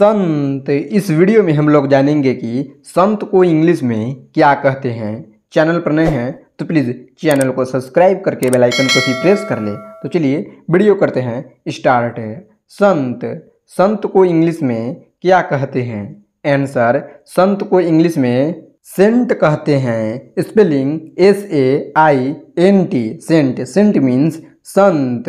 संत इस वीडियो में हम लोग जानेंगे कि संत को इंग्लिश में क्या कहते हैं चैनल पर नए हैं तो प्लीज़ चैनल को सब्सक्राइब करके बेल आइकन को भी प्रेस कर ले तो चलिए वीडियो करते हैं स्टार्ट संत संत को इंग्लिश में क्या कहते हैं आंसर संत को इंग्लिश में सेंट कहते हैं spelling S A I N T saint saint means संत